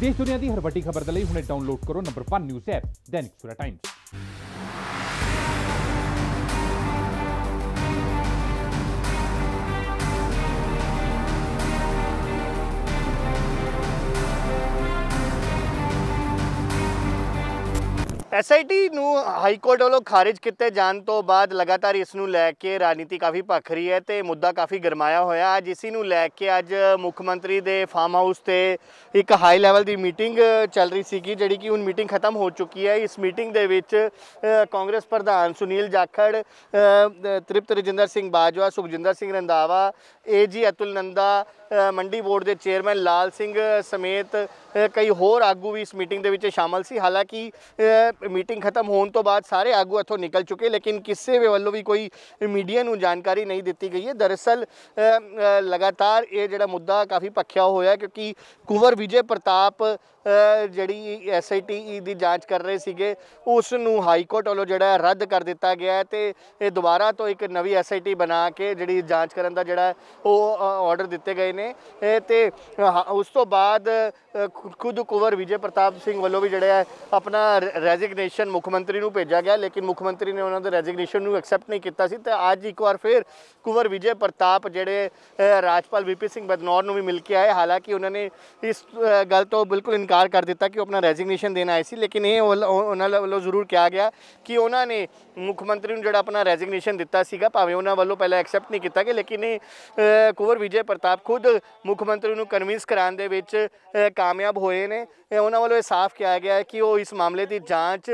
ਦੇਸ਼ ਦੁਨੀਆ ਦੀ ਹਰ ਵੱਡੀ ਖਬਰ ਦੇ ਲਈ ਹੁਣੇ ਡਾਊਨਲੋਡ ਕਰੋ number 1 news app Dainik Surat Times SIT ਨੂੰ ਹਾਈ ਕੋਰਟ ਵੱਲੋਂ ਖਾਰਜ ਕੀਤੇ ਜਾਣ ਤੋਂ ਬਾਅਦ ਲਗਾਤਾਰ ਇਸ ਨੂੰ ਲੈ ਕੇ ਰਾਜਨੀਤੀ ਕਾਫੀ ਭਖ ਰਹੀ ਹੈ ਤੇ ਮੁੱਦਾ ਕਾਫੀ ਗਰਮਾਇਆ ਹੋਇਆ ਅੱਜ ਇਸੇ ਨੂੰ ਲੈ ਕੇ ਅੱਜ ਮੁੱਖ ਮੰਤਰੀ ਦੇ ਫਾਰਮ ਹਾਊਸ ਤੇ ਇੱਕ ਹਾਈ ਲੈਵਲ ਦੀ ਮੀਟਿੰਗ ਚੱਲ ਰਹੀ ਸੀ ਕਿ ਜਿਹੜੀ ਕਿ ਹੁਣ ਮੀਟਿੰਗ ਖਤਮ ਹੋ ਚੁੱਕੀ ਹੈ ਇਸ ਮੀਟਿੰਗ ਦੇ ਵਿੱਚ ਕਾਂਗਰਸ ਪ੍ਰਧਾਨ ਸੁਨੀਲ ਜਾਖੜ ਤ੍ਰਿਪਤ ਰਜਿੰਦਰ ਸਿੰਘ ਬਾਜਵਾ ਸੁਖਜਿੰਦਰ ਸਿੰਘ ਰੰਦਾਵਾ ਏਜੀ ਅਤੁਲ ਨੰਦਾ ਮੰਡੀ ਬੋਰਡ ਦੇ ਚੇਅਰਮੈਨ ਲਾਲ ਸਿੰਘ ਸਮੇਤ ਕਈ ਹੋਰ ਆਗੂ ਵੀ ਇਸ ਮੀਟਿੰਗ ਦੇ ਵਿੱਚ ਸ਼ਾਮਲ ਸੀ ਹਾਲਾਂਕਿ ਮੀਟਿੰਗ ਖਤਮ ਹੋਣ ਤੋਂ ਬਾਅਦ ਸਾਰੇ ਆਗੂ ਇੱਥੋਂ ਨਿਕਲ ਚੁੱਕੇ ਲੇਕਿਨ ਕਿਸੇ ਵੀ ਵੱਲੋਂ ਵੀ ਕੋਈ ਮੀਡੀਆ ਨੂੰ ਜਾਣਕਾਰੀ ਨਹੀਂ ਦਿੱਤੀ ਗਈ ਹੈ ਦਰਅਸਲ ਲਗਾਤਾਰ ਇਹ ਜਿਹੜਾ ਮੁੱਦਾ ਕਾਫੀ ਪੱਖਿਆ ਹੋਇਆ ਕਿਉਂਕਿ ਕੁਵਰ ਵਿਜੇ ਪ੍ਰਤਾਪ ਜਿਹੜੀ ਐਸਆਈਟੀ e ਦੀ ਜਾਂਚ ਕਰ ਰਹੇ ਸੀਗੇ ਉਸ ਨੂੰ ਹਾਈ ਕੋਰਟ ਵੱਲੋਂ ਜਿਹੜਾ ਰੱਦ ਕਰ ਦਿੱਤਾ ਗਿਆ ਹੈ ਤੇ ਇਹ ਦੁਬਾਰਾ ਤੋਂ ਇੱਕ ਨਵੀਂ ਐਸਆਈਟੀ e ਬਣਾ ਕੇ ਜਿਹੜੀ ਜਾਂਚ ਕਰਨ ਦਾ ਜਿਹੜਾ ਉਹ ਆਰਡਰ ਦਿੱਤੇ ਗਏ ਨੇ ਤੇ ਉਸ ਤੋਂ ਬਾਅਦ ਖੁਦ ਕੁਵਰ ਵਿਜੇ ਪ੍ਰਤਾਪ ਸਿੰਘ ਵੱਲੋਂ ਵੀ ਜਿਹੜਾ ਆਪਣਾ ਰੈਜ਼ਿਗਨੇਸ਼ਨ ਮੁੱਖ ਮੰਤਰੀ ਨੂੰ ਭੇਜਿਆ ਗਿਆ ਲੇਕਿਨ ਮੁੱਖ ਮੰਤਰੀ ਨੇ ਉਹਨਾਂ ਦੇ ਰੈਜ਼ਿਗਨੇਸ਼ਨ ਨੂੰ ਐਕਸੈਪਟ ਨਹੀਂ ਕੀਤਾ ਸੀ ਤੇ ਅੱਜ ਇੱਕ ਵਾਰ ਫੇਰ ਕੁਵਰ ਵਿਜੇ ਪ੍ਰਤਾਪ ਜਿਹੜੇ ਰਾਜਪਾਲ ਵੀਪੀ ਸਿੰਘ ਬਦਨੌਰ ਨੂੰ ਵੀ ਮਿਲ ਕੇ ਆਏ ਹਾਲਾਂਕਿ ਉਹਨਾਂ ਨੇ ਇਸ ਗੱਲ ਤੋਂ ਬਿਲਕੁਲ ਇਨਕਾਰ ਇਨਕਾਰ ਕਰ ਦਿੱਤਾ ਕਿ ਉਹ ਆਪਣਾ ਰੈਜ਼ਿਗਨੇਸ਼ਨ ਦੇਣ ਆਏ ਸੀ ਲੇਕਿਨ ਇਹ ਉਹਨਾਂ ਵੱਲੋਂ ਜ਼ਰੂਰ ਕਿਹਾ ਗਿਆ ਕਿ ਉਹਨਾਂ ਨੇ ਮੁੱਖ ਮੰਤਰੀ ਨੂੰ ਜਿਹੜਾ ਆਪਣਾ ਰੈਜ਼ਿਗਨੇਸ਼ਨ ਦਿੱਤਾ ਸੀਗਾ ਭਾਵੇਂ ਉਹਨਾਂ ਵੱਲੋਂ ਪਹਿਲਾਂ ਐਕਸੈਪਟ ਨਹੀਂ ਕੀਤਾ ਕਿ ਲੇਕਿਨ ਕੁਵਰ ਵਿਜੇ ਪ੍ਰਤਾਪ ਖੁਦ ਮੁੱਖ ਮੰਤਰੀ ਨੂੰ ਕਨਵਿੰਸ ਕਰਾਉਣ ਦੇ ਵਿੱਚ ਕਾਮਯਾਬ ਹੋਏ ਨੇ ਉਹਨਾਂ ਵੱਲੋਂ ਇਹ ਸਾਫ਼ ਕਿਹਾ ਗਿਆ ਹੈ ਕਿ ਉਹ ਇਸ ਮਾਮਲੇ ਦੀ ਜਾਂਚ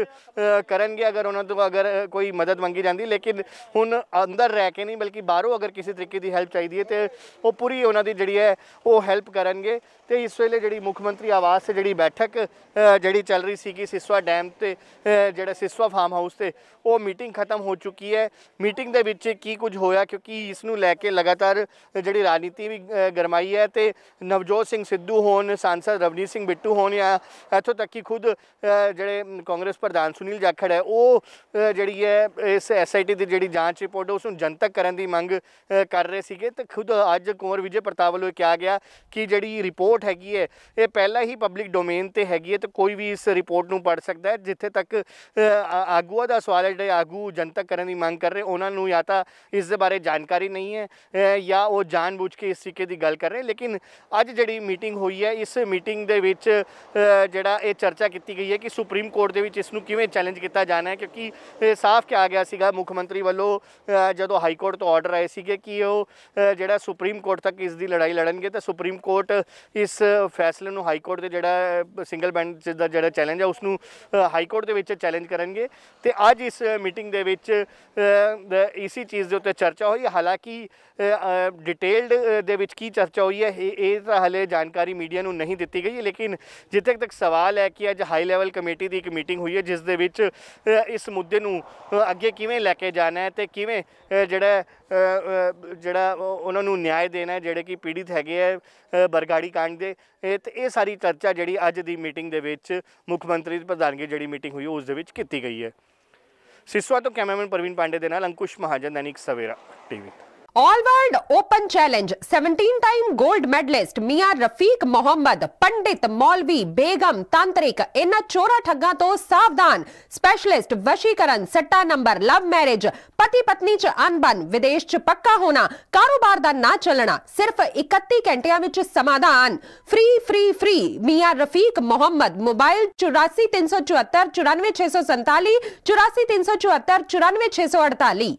ਕਰਨਗੇ ਅਗਰ ਉਹਨਾਂ ਤੋਂ ਅਗਰ ਕੋਈ ਮਦਦ ਮੰਗੀ ਜਾਂਦੀ ਲੇਕਿਨ ਹੁਣ ਅੰਦਰ ਰਹਿ ਕੇ ਨਹੀਂ ਬਲਕਿ ਬਾਹਰੋਂ ਅਗਰ ਕਿਸੇ ਤਰੀਕੇ ਦੀ ਹੈਲਪ ਚਾਹੀਦੀ ਹੈ ਤੇ ਉਹ ਪੂਰੀ ਉਹਨਾਂ ਦੀ ਜਿਹੜੀ ਹੈ ਉਹ ਹੈਲਪ ਕਰਨਗੇ ਤੇ ਇਸ ਵੇਲੇ ਜਿਹੜੀ ਮੁੱਖ ਮੰਤਰੀ ਆਵਾਸ ਤੇ ਜਿਹੜੀ ਜਿਹੜੀ ਬੈਠਕ ਜਿਹੜੀ ਚੱਲ ਰਹੀ ਸੀ ਕਿ ਸਿਸਵਾ ਡੈਮ ਤੇ ਜਿਹੜਾ ਸਿਸਵਾ ਫਾਰਮ ਹਾਊਸ ਤੇ ਉਹ ਮੀਟਿੰਗ ਖਤਮ ਹੋ ਚੁੱਕੀ ਹੈ ਮੀਟਿੰਗ ਦੇ ਵਿੱਚ ਕੀ ਕੁਝ ਹੋਇਆ ਕਿਉਂਕਿ ਇਸ ਨੂੰ ਲੈ ਕੇ ਲਗਾਤਾਰ ਜਿਹੜੀ ਰਾਜਨੀਤੀ ਵੀ ਗਰਮਾਈ ਹੈ ਤੇ ਨਵਜੋਤ ਸਿੰਘ ਸਿੱਧੂ ਹੋਣ ਸਾਂਸਦ ਰਵਨੀਤ ਸਿੰਘ ਬਿੱਟੂ ਹੋਣ ਜਾਂ ਇੱਥੋਂ ਤੱਕ ਕਿ ਖੁਦ ਜਿਹੜੇ ਕਾਂਗਰਸ ਪ੍ਰਧਾਨ ਸੁਨੀਲ ਜਾਖੜ ਹੈ ਉਹ ਜਿਹੜੀ ਹੈ ਇਸ ਐਸਆਈਟੀ ਦੀ ਜਿਹੜੀ ਜਾਂਚ ਰਿਪੋਰਟ ਉਸ ਨੂੰ ਜਨਤਕ ਕਰਨ ਦੀ ਮੰਗ ਕਰ ਰਹੇ ਸੀਗੇ ਤੇ ਖੁਦ ਅੱਜ ਕੁਮਰ ਵਿਜੇ ਪ੍ਰਤਾਪ ਵੱਲੋਂ ਕਿਹਾ ਗਿਆ ਕਿ ਜਿਹੜੀ ਰਿਪੋਰਟ ਹੈਗੀ ਹੈ ਇਹ ਪਹਿਲਾਂ ਹੀ ਪਬਲਿਕ ਡੋਮੇਨ ਤੇ ਹੈਗੀ ਹੈ ਤੇ ਕੋਈ ਵੀ ਇਸ ਰਿਪੋਰਟ ਨੂੰ ਪੜ ਸਕਦਾ ਹੈ ਜਿੱਥੇ ਤੱਕ ਆਗੂਆ ਦਾ ਸਵਾਲ ਹੈ ਜਿਹੜੇ ਆਗੂ ਜਨਤਕ ਕਰਨ ਦੀ ਮੰਗ ਕਰ ਰਹੇ ਉਹਨਾਂ ਨੂੰ ਜਾਂ ਤਾਂ ਇਸ ਦੇ ਬਾਰੇ ਜਾਣਕਾਰੀ ਨਹੀਂ ਹੈ ਜਾਂ ਉਹ ਜਾਣਬੁੱਝ ਕੇ ਇਸ ਸਿੱਕੇ ਦੀ ਗੱਲ ਕਰ ਰਹੇ ਲੇਕਿਨ ਅੱਜ ਜਿਹੜੀ ਮੀਟਿੰਗ ਹੋਈ ਹੈ ਇਸ ਮੀਟਿੰਗ ਦੇ ਵਿੱਚ ਜਿਹੜਾ ਇਹ ਚਰਚਾ ਕੀਤੀ ਗਈ ਹੈ ਕਿ ਸੁਪਰੀਮ ਕੋਰਟ ਦੇ ਵਿੱਚ ਇਸ ਨੂੰ ਕਿਵੇਂ ਚੈਲੰਜ ਕੀਤਾ ਜਾਣਾ ਹੈ ਕਿਉਂਕਿ ਸਾਫ਼ ਕਿਹਾ ਗਿਆ ਸੀਗਾ ਮੁੱਖ ਮੰਤਰੀ ਵੱਲੋਂ ਜਦੋਂ ਹਾਈ ਕੋਰਟ ਤੋਂ ਆਰਡਰ ਆਏ ਸੀਗੇ ਕਿ ਉਹ ਜਿਹੜਾ ਸੁਪਰੀਮ ਕੋਰਟ ਤੱਕ ਇਸ ਦੀ ਲੜਾਈ ਲੜਨਗੇ ਤਾਂ ਸੁਪਰੀਮ ਕੋਰਟ ਇਸ ਫੈਸਲੇ ਨੂੰ ਹਾਈ ਕੋਰਟ ਦੇ ਜਿਹੜਾ ਸਿੰਗਲ ਬੈਂਡ ਦਾ ਜਿਹੜਾ ਚੈਲੰਜ ਹੈ ਉਸ ਨੂੰ ਹਾਈ ਕੋਰਟ ਦੇ ਵਿੱਚ ਚੈਲੰਜ ਕਰਨਗੇ ਤੇ ਅੱਜ ਇਸ ਮੀਟਿੰਗ ਦੇ ਵਿੱਚ ਇਸੀ ਚੀਜ਼ ਦੇ ਉੱਤੇ ਚਰਚਾ ਹੋਈ ਹਾਲਾਂਕਿ ਡਿਟੇਲਡ ਦੇ ਵਿੱਚ ਕੀ ਚਰਚਾ ਹੋਈ ਹੈ ਇਹ ਤਾਂ ਹਲੇ ਜਾਣਕਾਰੀ ਮੀਡੀਆ ਨੂੰ ਨਹੀਂ ਦਿੱਤੀ ਗਈ ਲੇਕਿਨ ਜਿੱਥੇ ਤੱਕ ਸਵਾਲ ਹੈ ਕਿ ਅੱਜ ਹਾਈ ਲੈਵਲ ਕਮੇਟੀ ਦੀ ਇੱਕ ਮੀਟਿੰਗ ਹੋਈ ਹੈ ਜਿਸ ਦੇ ਵਿੱਚ ਇਸ ਮੁੱਦੇ ਨੂੰ ਅੱਗੇ ਕਿਵੇਂ ਲੈ ਕੇ ਜਾਣਾ ਹੈ ਤੇ ਕਿਵੇਂ ਜਿਹੜਾ ਜਿਹੜਾ ਉਹਨਾਂ ਨੂੰ ਨਿਆਂ ਦੇਣਾ ਹੈ ਜਿਹੜੇ ਕਿ ਪੀੜਿਤ ਹੈਗੇ ਆ ਬਰਗਾੜੀ ਕਾਂਡ ਦੇ ਤੇ ਇਹ ਸਾਰੀ ਚਰਚਾ ਜਿਹੜੀ ਅੱਜ ਦੀ ਮੀਟਿੰਗ ਦੇ ਵਿੱਚ ਮੁੱਖ ਮੰਤਰੀ ਦੀ ਪ੍ਰਧਾਨਗੀ ਜਿਹੜੀ ਮੀਟਿੰਗ ਹੋਈ ਉਸ ਦੇ ਵਿੱਚ ਕੀਤੀ ਗਈ ਹੈ ਸਿਸਵਾ ਤੋਂ ਕੈਮਰਾਮੈਨ ਪ੍ਰਵੀਨ ਪਾਂਡੇ ਦੇ ਨਾਲ ਅੰਕੁਸ਼ ਮਹਾਜਨ ਨਿਕ Savera TV all world open challenge 17 time gold medallist Mian Rafiq Mohammad पंडित मौलवी बेगम तांत्रिक इन चोरा ठगा तो सावधान स्पेशलिस्ट वशीकरण सट्टा नंबर लव मैरिज पति पत्नी च अनबन विदेश च पक्का होना कारोबार दा ना चलना सिर्फ 31 ਘੰਟਿਆਂ ਵਿੱਚ ਸਮਾਧਾਨ free free free Mian Rafiq Mohammad mobile 843447494647 84374 94648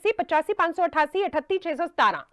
85 85588 588